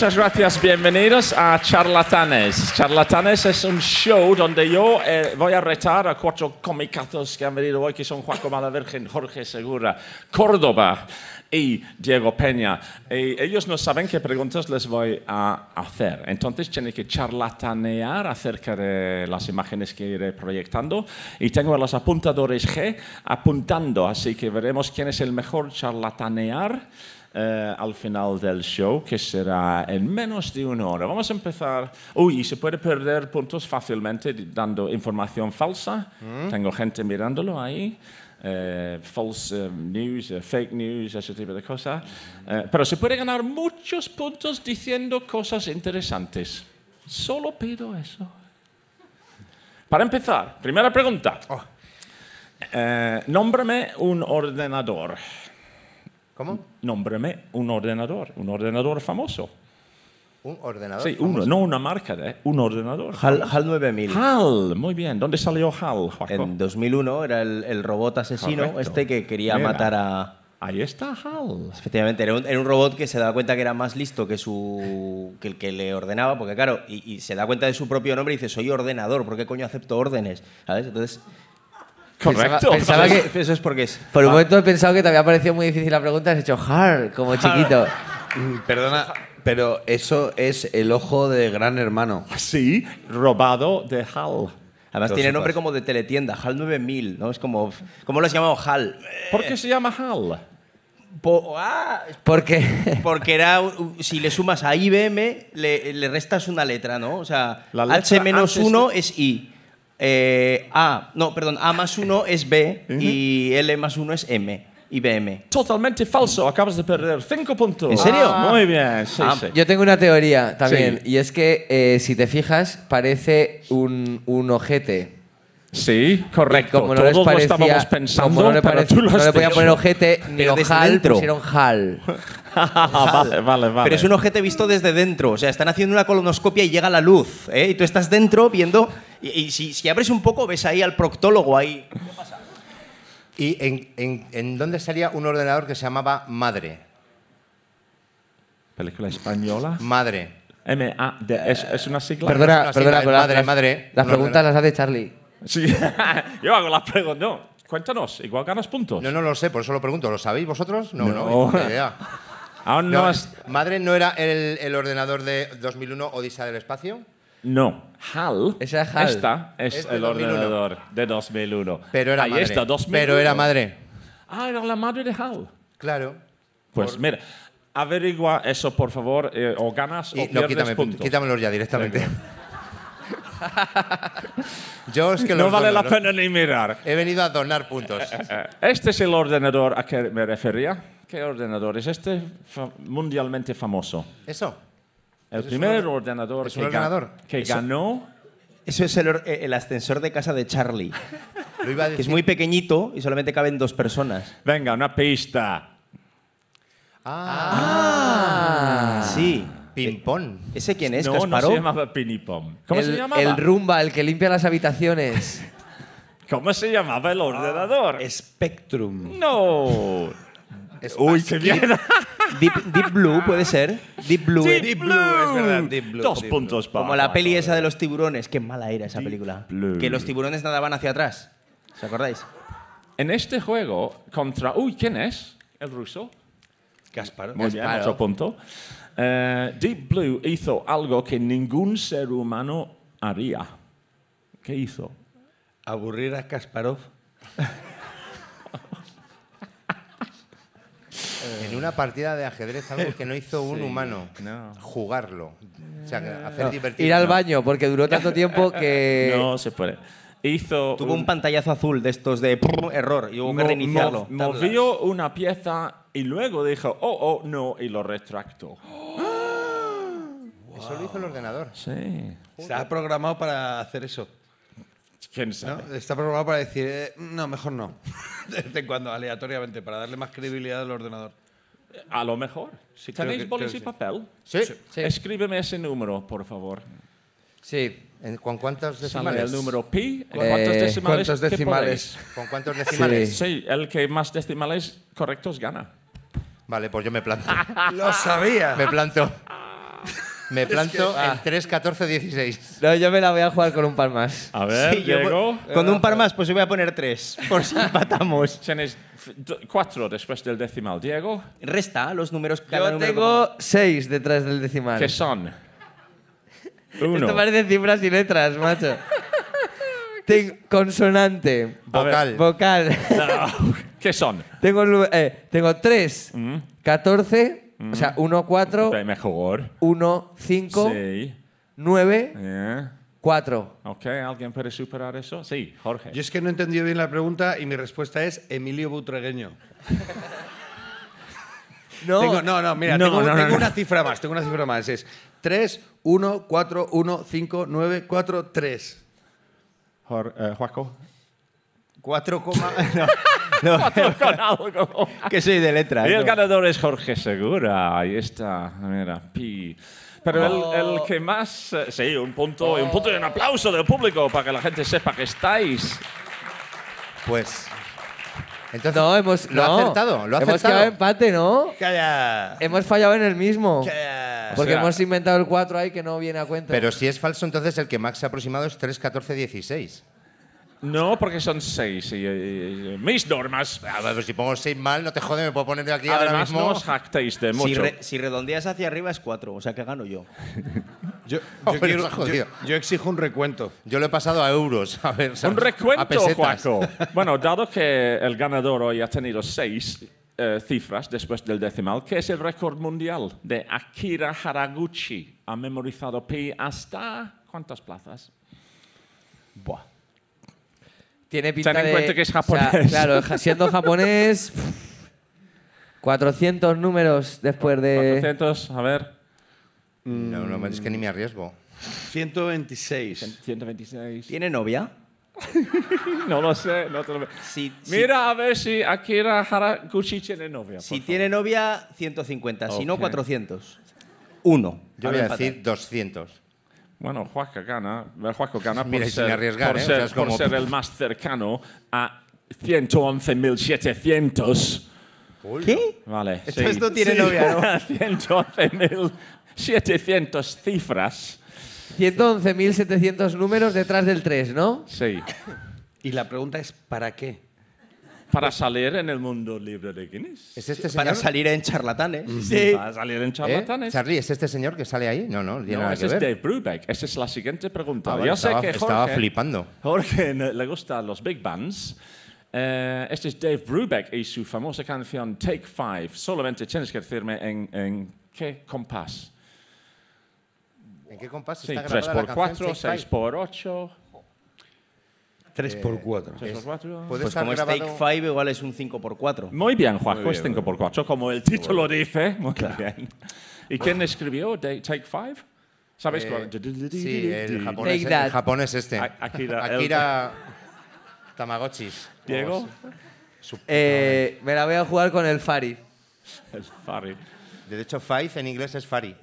Muchas gracias, bienvenidos a Charlatanes. Charlatanes es un show donde yo eh, voy a retar a cuatro comicazos que han venido hoy, que son Juaco Malavergen, Jorge Segura, Córdoba y Diego Peña. Y ellos no saben qué preguntas les voy a hacer. Entonces tienen que charlatanear acerca de las imágenes que iré proyectando. Y tengo a los apuntadores G apuntando, así que veremos quién es el mejor charlatanear. Eh, al final del show, que será en menos de una hora. Vamos a empezar. Uy, se puede perder puntos fácilmente dando información falsa. Mm. Tengo gente mirándolo ahí. Eh, false eh, news, fake news, ese tipo de cosas. pero se puede ganar muchos puntos diciendo cosas interesantes. Solo pido eso. Para empezar, primera pregunta. Oh. nómbrame un ordenador. ¿Cómo? Nómbreme un ordenador, un ordenador famoso. ¿Un ordenador? Sí, famoso? uno, no una marca, de, un ordenador. HAL, 9000. HAL, muy bien. ¿Dónde salió HAL? Juanjo? En 2001 era el, robot asesino este que quería matar a... Ahí está HAL. Efectivamente, era un, robot que se daba cuenta que era más listo que, su, que el que le ordenaba, porque claro, y, y se da cuenta de su propio nombre y dice, soy ordenador, ¿por qué coño acepto órdenes? ¿Sabes? Entonces Correcto. Pensaba, que, eso es porque es. Por un momento he pensado que te había parecido muy difícil la pregunta, has hecho hard, como chiquito. Mm, perdona, pero eso es el ojo de Gran Hermano. Sí, robado de Hal. Además tiene nombre como de teletienda, HAL 9000, ¿no? Es como... ¿Cómo lo has llamado HAL? ¿Por qué se llama HAL? Ah, porque porque era si le sumas a IBM le, restas una letra, ¿no? O sea, H 1 es I. Eh, A, no, perdón, A más 1 es B y L más 1 es M. y BM. Totalmente falso, acabas de perder Cinco puntos. ¿En serio? Ah. Muy bien, ah, Yo tengo una teoría también, y es que eh, si te fijas, parece un, un ojete. Sí, correcto. como no Todos lo estábamos pensando, no le, parecía, no le podía poner ojete ni pero ojal, pusieron jal. vale, vale, vale. Pero es un ojete visto desde dentro. O sea, están haciendo una colonoscopia y llega la luz. ¿eh? Y tú estás dentro viendo... Y, si, abres un poco, ves ahí al proctólogo ahí. ¿Qué pasa? ¿Y en, dónde salía un ordenador que se llamaba Madre? ¿Película española? Madre. M-A. E. Es, es, una sigla. Perdona, perdona, Madre, madre. Las preguntas las hace Charlie. Sí, yo hago las preguntas. No, cuéntanos, igual ganas puntos. No, no lo sé, por eso lo pregunto. ¿Lo sabéis vosotros? No, no, idea. no, es. ¿Madre no era el, ordenador de 2001 Odisea del Espacio? No. HAL. Esa es HAL. Esta es este el ordenador de 2001. Pero era madre. Pero era madre. Ah, era la madre de HAL. Claro. Pues mira, averigua eso, por favor, eh, o ganas o no, pierdes puntos. Quítamelos ya directamente. Yo que no vale la pena ni mirar. He venido a donar puntos. Eh, eh, eh, este es el ordenador a que me refería. ¿Qué ordenador es este? mundialmente famoso. ¿Eso? El primer ordenador, que, ganó. Eso es el, ascensor de casa de Charlie. es muy pequeñito y solamente caben dos personas. Venga, una pista. ah. Sí. Pinpon, eh, ¿Ese quién es? No, no se llamaba Pinipón. ¿Cómo se llamaba? El rumba, el que limpia las habitaciones. ¿Cómo se llamaba el ordenador? Ah, Spectrum. No. Uy, qué bien. Deep, Blue, ¿puede ser? Deep Blue. Eh. Deep, Blue. es verdad. Deep Blue. Dos puntos para. Como la peli esa de los tiburones. Qué mala era esa película. Que los tiburones nadaban hacia atrás. ¿Os acordáis? En este juego, contra. Uy, ¿quién es? El ruso. Gaspar Muy bien, otro punto. Eh, Deep Blue hizo algo que ningún ser humano haría. ¿Qué hizo? Aburrir a Kasparov. en una partida de ajedrez, algo que no hizo un humano, jugarlo, o sea, hacer Ir al baño, porque duró tanto tiempo que... No se puede. Tuvo un, pantallazo azul de estos de error y hubo que reiniciarlo. movió una pieza y luego dijo, oh, oh, no, y lo retractó. Eso lo hizo el ordenador. Sí. Está programado para hacer eso. ¿Quién sabe? Está programado para decir, eh, no, mejor no. de vez en cuando, aleatoriamente, para darle más credibilidad al ordenador. A lo mejor. ¿Tenéis y papel? Sí. sí. Escríbeme ese número, por favor. Sí, ¿con cuántos decimales? el número pi. ¿Con eh, cuántos decimales? ¿Con cuántos decimales? Sí. el que más decimales correctos gana. Vale, pues yo me planto. Lo sabía. Me planto. Me planto a en 3, 14, 16. No, yo me la voy a jugar con un par más. A ver, Diego. Yo, con un par más, pues yo voy a poner 3. Por si empatamos. Tienes 4 después del decimal. Diego. Resta los números. Cada yo tengo 6 detrás del decimal. ¿Qué son? Uno. Esto parece cifras y letras, macho. consonante. Vocal. Vocal. ¿Qué son? Tengo, eh, tengo 3, 14, mm. mm. o sea, 1, 4. Mejor. 1, 5, 9. 4. Ok, ¿alguien puede superar eso? Sí, Jorge. Yo es que no entendí bien la pregunta y mi respuesta es Emilio Butragueño. no. no, no, mira, tengo, una cifra más, tengo una cifra más. Es 3, 1, 4, 1, 5, 9, 4, 3. Juaco. 4, no. No, que soy de letra. Y el ganador es Jorge Segura. Ahí está. Mira, pi. Pero el, oh. que más... Eh, sí, un punto, y un aplauso del público para que la gente sepa que estáis. Pues... no, hemos, lo ha acertado, lo ha acertado. Hemos quedado empate, ¿no? Calla. Hemos fallado en el mismo. Calla. Porque hemos inventado el 4 ahí que no viene a cuenta. Pero si es falso, entonces el que Max se ha aproximado es 3, 14, 16. No, porque son 6. Y, mis normas. A ah, ver, pues si pongo 6 mal, no te jode, me puedo poner aquí Además, ahora mismo. no os jactéis de mucho. Si, redondeas hacia arriba es 4, o sea que gano yo. yo, exijo un recuento. Yo lo he pasado a euros. A ver, un recuento, bueno, dado que el ganador hoy ha tenido 6… Eh, cifras después del decimal, que es el récord mundial de Akira Haraguchi. Ha memorizado pi hasta... ¿Cuántas plazas? Tiene pinta de, cuenta que es japonés. claro, siendo japonés... 400 números después de... 400, a ver. No, no, mm. es que ni me arriesgo. 126. 126. ¿Tiene novia? no lo sé, no te lo Si, Mira a ver si Akira Haraguchi tiene novia. Si tiene novia, 150, si no, 400. Uno. Yo voy a decir 200. Bueno, Juaco gana, eh, Juaco gana por, ser, por, ¿eh? ser, el más cercano a 111.700. ¿Qué? Vale. esto tiene novia, ¿no? 111.700 cifras 111.700 números detrás del 3, ¿no? Sí. Y la pregunta es, ¿para qué? Para salir en el mundo libre de Guinness. ¿Es este señor? Para salir en charlatanes. Sí. Para salir en charlatanes. ¿Eh? Charlie, ¿es este señor que sale ahí? No, no, tiene no, ese es Dave Brubeck. Esa es la siguiente pregunta. Ah, Yo sé que Jorge, estaba flipando. Jorge eh, le gustan los big bands. Eh, este es Dave Brubeck y su famosa canción Take Five. Solamente tienes que decirme en, en qué compás. ¿En qué compás está sí, 3x4, 6x8. 3x4. pues estar como grabado... es Take 5 igual es un 5x4. Muy bien, Juanjo, es 5x4, como el título dice. Muy bien. ¿Y quién escribió Take 5? ¿Sabéis eh, cuál? Sí, el japonés, el japonés este. Akira, Tamagotchis. ¿Diego? Eh, me la voy a jugar con el Fari. El Fari. De hecho, Five en inglés es Fari.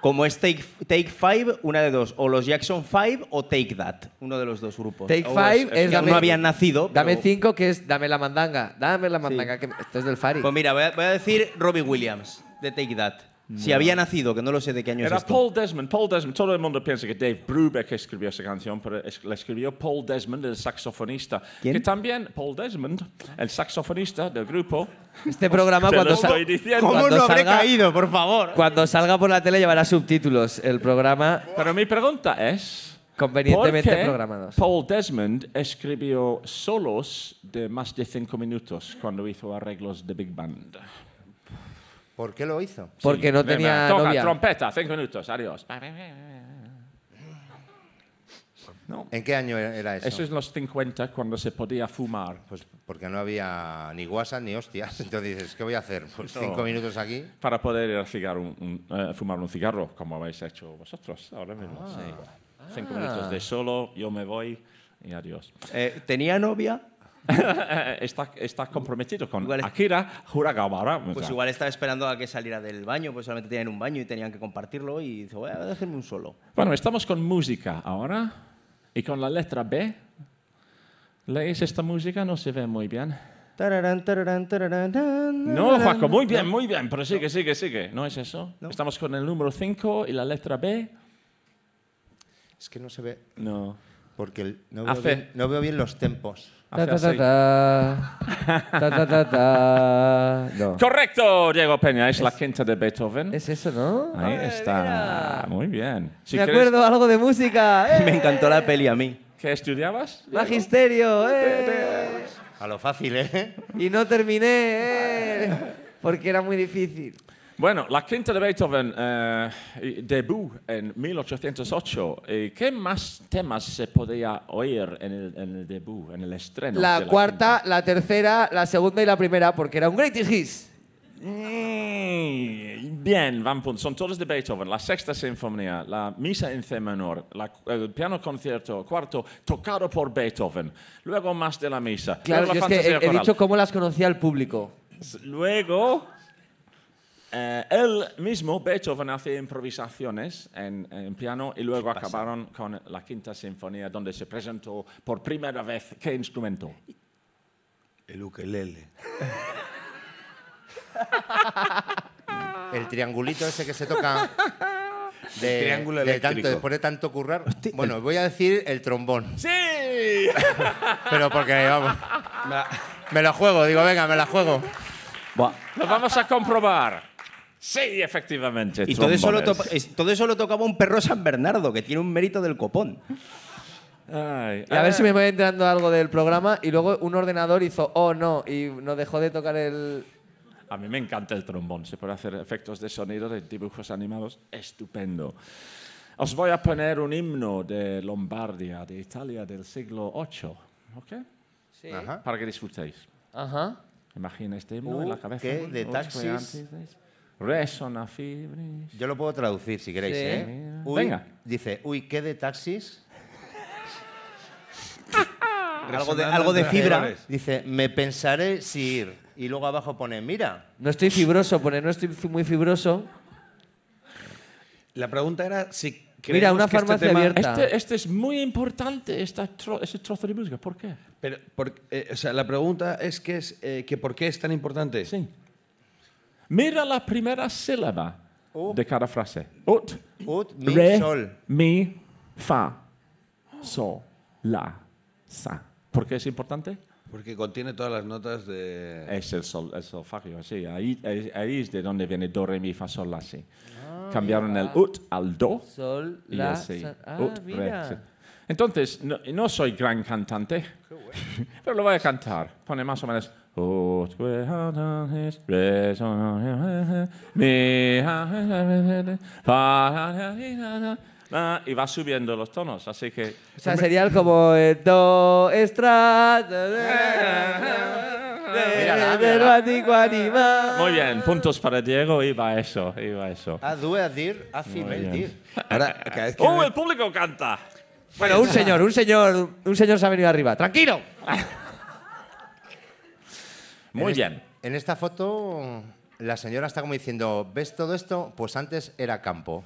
Como es Take, take Five, una de dos. O los Jackson Five o Take That, uno de los dos grupos. Take Five es, dame- no habían nacido. Dame cinco, que es dame la mandanga. Dame la mandanga, que esto es del Fari. Pues mira, voy voy a decir Robbie Williams, de Take That. Si había nacido, que no lo sé de qué año es Era Paul Desmond. Paul Desmond. Todo el mundo piensa que Dave Brubeck escribió esa canción, pero la escribió Paul Desmond, el saxofonista. ¿Quién? Que también, Paul Desmond, el saxofonista del grupo. Este programa, cuando, salga... ¿Cómo habré caído, por favor? Cuando salga por la tele, llevará subtítulos el programa. Pero mi pregunta es. Convenientemente Paul Desmond escribió solos de más de cinco minutos cuando hizo arreglos de Big Band. ¿Por qué lo hizo? Porque no tenía toca trompeta, cinco minutos, adiós. ¿En qué año era eso? Eso es los 50, cuando se podía fumar. Pues porque no había ni guasas ni hostias. Entonces dices, ¿qué voy a hacer? Pues cinco minutos aquí. Para poder ir a eh, fumar un cigarro, como habéis hecho vosotros ahora mismo. Ah. Cinco minutos de solo, yo me voy y adiós. Eh, ¿Tenía novia? estás está comprometido con Akira Huragawara. Pues igual estaba esperando a que saliera del baño, pues solamente tenían un baño y tenían que compartirlo y dice, voy a dejarme un solo. Bueno, estamos con música ahora y con la letra B. ¿Lees esta música? No se ve muy bien. No, Juaco, muy bien, muy bien, pero sigue, sigue, sigue. ¿No es eso? Estamos con el número 5 y la letra B. Es que no se ve. No porque no veo, bien, no veo bien los tempos. Correcto, Diego Peña, es, la quinta de Beethoven. Es eso, ¿no? Ahí está. Muy bien. Me acuerdo algo de música. Me encantó la peli a mí. ¿Qué estudiabas? Magisterio. ¡Eh! A lo fácil, ¿eh? Y no terminé, ¿eh? Porque era muy difícil. Bueno, la quinta de Beethoven eh, debut en 1808. Eh, ¿Qué más temas se podía oír en el, debut, en el estreno? La, cuarta, la tercera, la segunda y la primera, porque era un Great hits. Mm, bien, Van Punt, son todos de Beethoven. La sexta sinfonía, la misa en C menor, el piano concierto cuarto tocado por Beethoven. Luego más de la misa. Claro, es que he dicho cómo las conocía el público. Luego eh, él mismo Beethoven hace improvisaciones en, piano y luego acabaron con la Quinta Sinfonía, donde se presentó por primera vez qué instrumento. El ukelele. El triangulito ese que se toca de, El triángulo de tanto, eléctrico. después de tanto currar. Bueno, voy a decir el trombón, ¡Sí! pero porque vamos, Me la juego, digo, venga, me la juego. Lo vamos a comprobar. Sí, efectivamente. Y todo eso, lo tocaba un perro San Bernardo, que tiene un mérito del copón. a, ver, ah. si me voy entrando algo del programa y luego un ordenador hizo, oh no, y no dejó de tocar el... A mí me encanta el trombón, se puede hacer efectos de sonido de dibujos animados, estupendo. Os voy a poner un himno de Lombardia, de Italia del siglo VIII, ¿ok? Sí. Para que disfrutéis. Ajá. Imagina este himno en la uh, cabeza. ¿Qué? De taxis. Resona Yo lo puedo traducir si queréis, ¿eh? Uy, Venga. Dice, uy, ¿qué de taxis? algo, de, fibra. Dice, me pensaré si ir. Y luego abajo pone, mira. No estoy fibroso, pone, no estoy muy fibroso. La pregunta era si Mira, una este farmacia abierta. Este, este, es muy importante, esta ese trozo de música. ¿Por qué? Eh, o sea, la pregunta es que, es, eh, que ¿por qué es tan importante? Sí. Mira la primera sílaba oh. de cada frase. Ut, re, sol. mi, fa, sol, la, sa. ¿Por qué es importante? Porque contiene todas las notas de... Es el, sol, el solfagio, así. Ahí, ahí, es de donde viene do, re, mi, fa, sol, la, si. Ah. Cambiaron el ut al do. Sol, la, sa. Ah, ut, Re, Entonces, no, soy gran cantante, pero lo voy a cantar. Pone más o menos... Y va subiendo los tonos, así que... O sea, sería como... el Do, extra Muy bien, puntos para Diego, iba eso, iba eso. A ah, due a dir, a ¡Oh, el público canta! Bueno, un señor, un señor, un señor se ha venido arriba. ¡Tranquilo! Muy bien. en esta foto la señora está como diciendo, ¿ves todo esto? Pues antes era campo.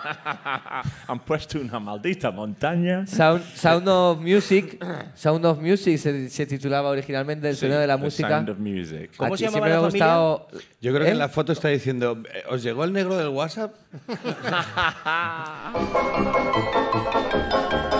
Han puesto una maldita montaña. Sound, of Music, Sound of Music se, titulaba originalmente el sonido de la música. Sound of Music. ¿Cómo se llamaba Gustado... Yo creo que en ¿Eh? la foto está diciendo, ¿os llegó el negro del WhatsApp?